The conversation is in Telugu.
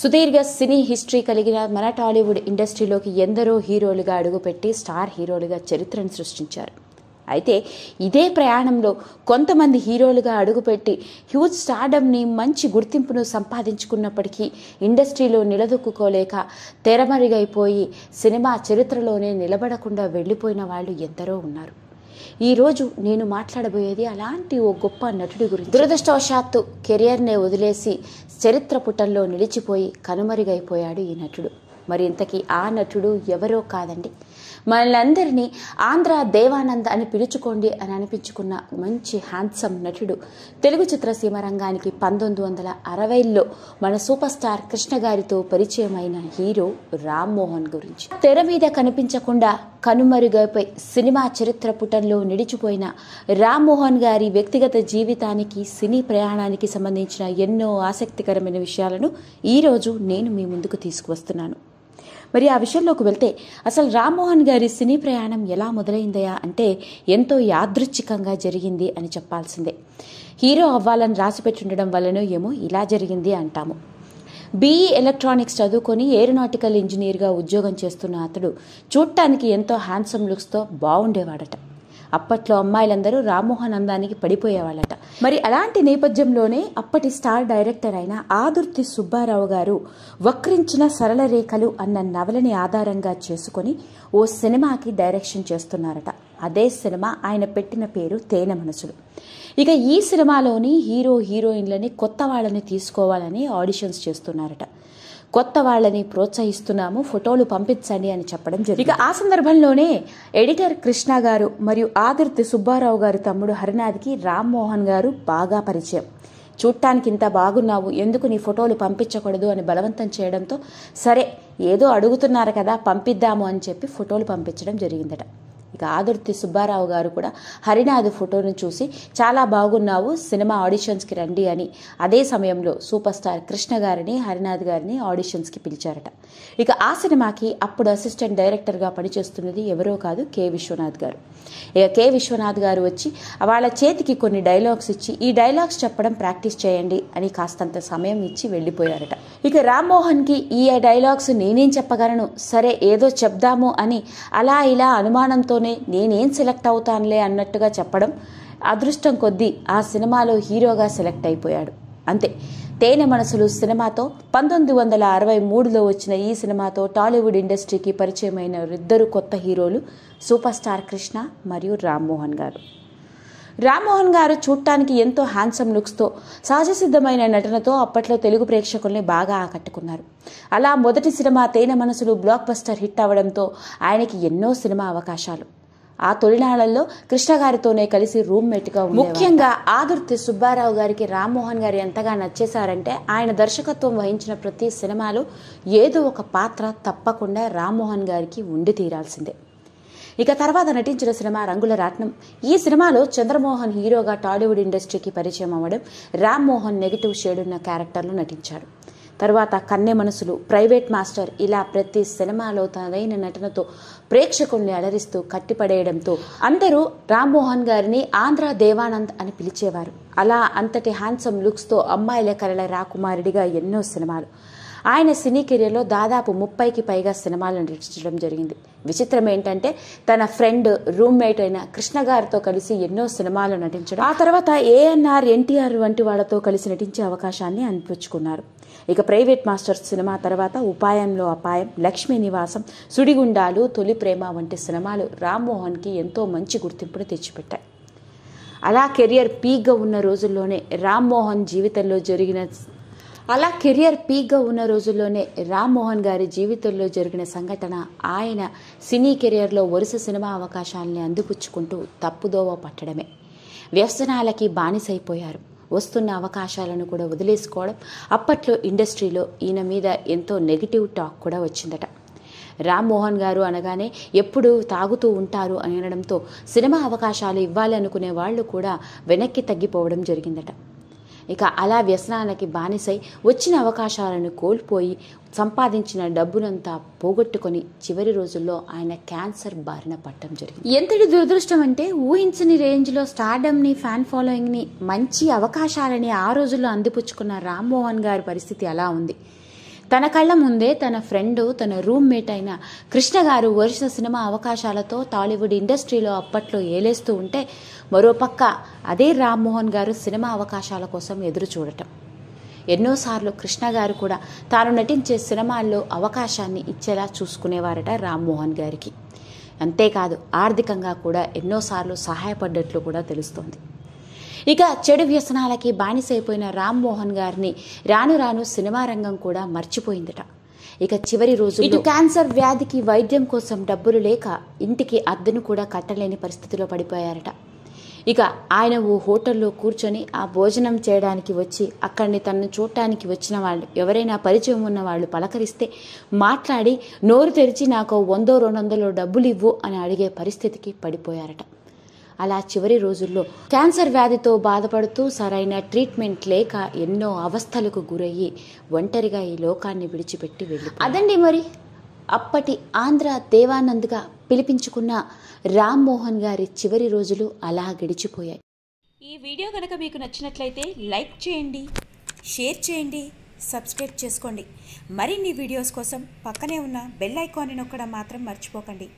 సుదీర్ఘ సినీ హిస్టరీ కలిగిన మన టాలీవుడ్ ఇండస్ట్రీలోకి ఎందరో హీరోలుగా అడుగుపెట్టి స్టార్ హీరోలుగా చరిత్రను సృష్టించారు అయితే ఇదే ప్రయాణంలో కొంతమంది హీరోలుగా అడుగుపెట్టి హ్యూజ్ స్టార్డమ్ని మంచి గుర్తింపును సంపాదించుకున్నప్పటికీ ఇండస్ట్రీలో నిలదొక్కుకోలేక తెరమరుగైపోయి సినిమా చరిత్రలోనే నిలబడకుండా వెళ్ళిపోయిన వాళ్ళు ఎందరో ఉన్నారు ఈరోజు నేను మాట్లాడబోయేది అలాంటి ఓ గొప్ప నటుడి గురించి దురదృష్టవశాత్తు కెరియర్నే వదిలేసి చరిత్ర పుటల్లో నిలిచిపోయి కనుమరుగైపోయాడు ఈ నటుడు మరి ఇంతకీ ఆ నటుడు ఎవరో కాదండి అందరినీ ఆంధ్ర దేవానంద్ అని పిలుచుకోండి అని అనిపించుకున్న మంచి హ్యాండ్సమ్ నటుడు తెలుగు చిత్రసీమ రంగానికి పంతొమ్మిది వందల అరవైలో మన సూపర్ స్టార్ కృష్ణ గారితో పరిచయమైన హీరో రామ్మోహన్ గురించి తెర మీద కనిపించకుండా కనుమరుగైపోయి సినిమా చరిత్ర పుటంలో నిలిచిపోయిన రామ్మోహన్ గారి వ్యక్తిగత జీవితానికి సినీ ప్రయాణానికి సంబంధించిన ఎన్నో ఆసక్తికరమైన విషయాలను ఈరోజు నేను మీ ముందుకు తీసుకువస్తున్నాను మరి ఆ విషయంలోకి వెళ్తే అసలు రామ్మోహన్ గారి సినీ ప్రయాణం ఎలా మొదలైందయా అంటే ఎంతో యాదృచ్ఛికంగా జరిగింది అని చెప్పాల్సిందే హీరో అవ్వాలని రాసిపెట్టి ఉండడం వల్లనో ఏమో ఇలా జరిగింది అంటాము బీఈ ఎలక్ట్రానిక్స్ చదువుకొని ఏరోనాటికల్ ఇంజనీర్గా ఉద్యోగం చేస్తున్న అతడు చూడటానికి ఎంతో హ్యాండ్సమ్ లుక్స్తో బాగుండేవాడట అప్పట్లో అమ్మాయిలందరూ రామ్మోహన్ అందానికి పడిపోయేవాళ్ళట మరి అలాంటి నేపథ్యంలోనే అప్పటి స్టార్ డైరెక్టర్ అయిన ఆదుర్తి సుబ్బారావు గారు వక్రించిన సరళ రేఖలు అన్న నవలని ఆధారంగా చేసుకొని ఓ సినిమాకి డైరెక్షన్ చేస్తున్నారట అదే సినిమా ఆయన పెట్టిన పేరు తేనె మనసులు ఇక ఈ సినిమాలోని హీరో హీరోయిన్లని కొత్త వాళ్ళని తీసుకోవాలని ఆడిషన్స్ చేస్తున్నారట కొత్త వాళ్ళని ప్రోత్సహిస్తున్నాము ఫోటోలు పంపించండి అని చెప్పడం జరిగింది ఇక ఆ సందర్భంలోనే ఎడిటర్ కృష్ణ గారు మరియు ఆదిర్తి సుబ్బారావు గారు తమ్ముడు హరినాథ్కి రామ్మోహన్ గారు బాగా పరిచయం చూడటానికి ఇంత బాగున్నావు ఎందుకు నీ ఫోటోలు పంపించకూడదు అని బలవంతం చేయడంతో సరే ఏదో అడుగుతున్నారు కదా పంపిద్దాము అని చెప్పి ఫోటోలు పంపించడం జరిగిందట ఆదుర్తి సుబ్బారావు గారు కూడా హరినాథ్ ఫోటోను చూసి చాలా బాగున్నావు సినిమా ఆడిషన్స్కి రండి అని అదే సమయంలో సూపర్ స్టార్ కృష్ణ గారిని హరినాథ్ గారిని ఆడిషన్స్కి పిలిచారట ఇక ఆ సినిమాకి అప్పుడు అసిస్టెంట్ డైరెక్టర్గా పనిచేస్తున్నది ఎవరో కాదు కె విశ్వనాథ్ గారు ఇక కె విశ్వనాథ్ గారు వచ్చి వాళ్ళ చేతికి కొన్ని డైలాగ్స్ ఇచ్చి ఈ డైలాగ్స్ చెప్పడం ప్రాక్టీస్ చేయండి అని కాస్తంత సమయం ఇచ్చి వెళ్ళిపోయారట ఇక రామ్మోహన్కి ఈ డైలాగ్స్ నేనేం చెప్పగలను సరే ఏదో చెప్దాము అని అలా ఇలా అనుమానంతోనే రాగానే నేనేం సెలెక్ట్ అవుతానులే అన్నట్టుగా చెప్పడం అదృష్టం కొద్దీ ఆ సినిమాలో హీరోగా సెలెక్ట్ అయిపోయాడు అంతే తేనె మనసులు సినిమాతో పంతొమ్మిది వందల అరవై మూడులో వచ్చిన ఈ సినిమాతో టాలీవుడ్ ఇండస్ట్రీకి పరిచయమైన ఇద్దరు కొత్త హీరోలు సూపర్ స్టార్ కృష్ణ మరియు రామ్మోహన్ గారు రామ్మోహన్ గారు చూడటానికి ఎంతో హ్యాండ్సమ్ లుక్స్తో సహజ సిద్ధమైన నటనతో అప్పట్లో తెలుగు ప్రేక్షకుల్ని బాగా ఆకట్టుకున్నారు అలా మొదటి సినిమా తేనె మనసులు బ్లాక్ బస్టర్ హిట్ అవ్వడంతో ఆయనకి ఎన్నో సినిమా అవకాశాలు ఆ తొలినాళ్లలో కృష్ణ గారితోనే కలిసి రూమ్మేట్గా ముఖ్యంగా ఆదుర్తి సుబ్బారావు గారికి రామ్మోహన్ గారు ఎంతగా నచ్చేశారంటే ఆయన దర్శకత్వం వహించిన ప్రతి సినిమాలో ఏదో ఒక పాత్ర తప్పకుండా రామ్మోహన్ గారికి ఉండి తీరాల్సిందే ఇక తర్వాత నటించిన సినిమా రంగుల రాట్నం ఈ సినిమాలో చంద్రమోహన్ హీరోగా టాలీవుడ్ ఇండస్ట్రీకి పరిచయం అవ్వడం రామ్మోహన్ నెగిటివ్ షేడ్ ఉన్న క్యారెక్టర్లు నటించాడు తర్వాత కన్నె మనసులు ప్రైవేట్ మాస్టర్ ఇలా ప్రతి సినిమాలో తనదైన నటనతో ప్రేక్షకుల్ని అలరిస్తూ కట్టిపడేయడంతో అందరూ రామ్మోహన్ గారిని ఆంధ్ర దేవానంద్ అని పిలిచేవారు అలా అంతటి హ్యాండ్సమ్ లుక్స్తో అమ్మాయిల కలల రాకుమారుడిగా ఎన్నో సినిమాలు ఆయన సినీ కెరియర్లో దాదాపు ముప్పైకి పైగా సినిమాలు నటించడం జరిగింది విచిత్రం ఏంటంటే తన ఫ్రెండ్ రూమ్మేట్ అయిన కృష్ణ గారితో కలిసి ఎన్నో సినిమాలు నటించడం ఆ తర్వాత ఏఎన్ఆర్ ఎన్టీఆర్ వంటి వాళ్ళతో కలిసి నటించే అవకాశాన్ని అనిపించుకున్నారు ఇక ప్రైవేట్ మాస్టర్ సినిమా తర్వాత ఉపాయంలో అపాయం లక్ష్మీ నివాసం సుడిగుండాలు తొలి ప్రేమ వంటి సినిమాలు రామ్మోహన్కి ఎంతో మంచి గుర్తింపును తెచ్చిపెట్టాయి అలా కెరియర్ పీక్గా ఉన్న రోజుల్లోనే రామ్మోహన్ జీవితంలో జరిగిన అలా కెరియర్ పీక్గా ఉన్న రోజుల్లోనే రామ్మోహన్ గారి జీవితంలో జరిగిన సంఘటన ఆయన సినీ కెరియర్లో వరుస సినిమా అవకాశాలని అందిపుచ్చుకుంటూ తప్పుదోవ పట్టడమే వ్యసనాలకి బానిసైపోయారు వస్తున్న అవకాశాలను కూడా వదిలేసుకోవడం అప్పట్లో ఇండస్ట్రీలో ఈయన మీద ఎంతో నెగిటివ్ టాక్ కూడా వచ్చిందట రామ్మోహన్ గారు అనగానే ఎప్పుడు తాగుతూ ఉంటారు అనడంతో సినిమా అవకాశాలు ఇవ్వాలనుకునే వాళ్ళు కూడా వెనక్కి తగ్గిపోవడం జరిగిందట ఇక అలా వ్యసనాలకి బానిసై వచ్చిన అవకాశాలను కోల్పోయి సంపాదించిన డబ్బునంతా పోగొట్టుకొని చివరి రోజుల్లో ఆయన క్యాన్సర్ బారిన పట్టడం జరిగింది ఎంతటి దురదృష్టం అంటే ఊహించని రేంజ్లో స్టార్డమ్ని ఫ్యాన్ ఫాలోయింగ్ని మంచి అవకాశాలని ఆ రోజుల్లో అందిపుచ్చుకున్న రామ్మోహన్ గారి పరిస్థితి అలా ఉంది తన కళ్ళ ముందే తన ఫ్రెండ్ తన రూమ్మేట్ అయిన కృష్ణ గారు వరుస సినిమా అవకాశాలతో టాలీవుడ్ ఇండస్ట్రీలో అప్పట్లో ఏలేస్తూ ఉంటే మరోపక్క అదే రామ్మోహన్ గారు సినిమా అవకాశాల కోసం ఎదురు చూడటం ఎన్నోసార్లు కృష్ణ గారు కూడా తాను నటించే సినిమాల్లో అవకాశాన్ని ఇచ్చేలా చూసుకునేవారట రామ్మోహన్ గారికి అంతేకాదు ఆర్థికంగా కూడా ఎన్నోసార్లు సహాయపడ్డట్లు కూడా తెలుస్తోంది ఇక చెడు వ్యసనాలకి బానిసైపోయిన రామ్మోహన్ గారిని రాను రాను సినిమా రంగం కూడా మర్చిపోయిందట ఇక చివరి రోజు ఇటు క్యాన్సర్ వ్యాధికి వైద్యం కోసం డబ్బులు లేక ఇంటికి అద్దెను కూడా కట్టలేని పరిస్థితిలో పడిపోయారట ఇక ఆయన ఓ హోటల్లో కూర్చొని ఆ భోజనం చేయడానికి వచ్చి అక్కడిని తనను చూడటానికి వచ్చిన వాళ్ళు ఎవరైనా పరిచయం ఉన్న వాళ్ళు పలకరిస్తే మాట్లాడి నోరు తెరిచి నాకు వందో రెండు డబ్బులు ఇవ్వు అని అడిగే పరిస్థితికి పడిపోయారట అలా చివరి రోజుల్లో క్యాన్సర్ వ్యాధితో బాధపడుతూ సరైన ట్రీట్మెంట్ లేక ఎన్నో అవస్థలకు గురయ్యి ఒంటరిగా ఈ లోకాన్ని విడిచిపెట్టి వెళ్ళి అదండి మరి అప్పటి ఆంధ్ర దేవానంద్గా పిలిపించుకున్న రామ్మోహన్ గారి చివరి రోజులు అలా గడిచిపోయాయి ఈ వీడియో కనుక మీకు నచ్చినట్లయితే లైక్ చేయండి షేర్ చేయండి సబ్స్క్రైబ్ చేసుకోండి మరిన్ని వీడియోస్ కోసం పక్కనే ఉన్న బెల్ ఐకాన్ని నొక్కడం మాత్రం మర్చిపోకండి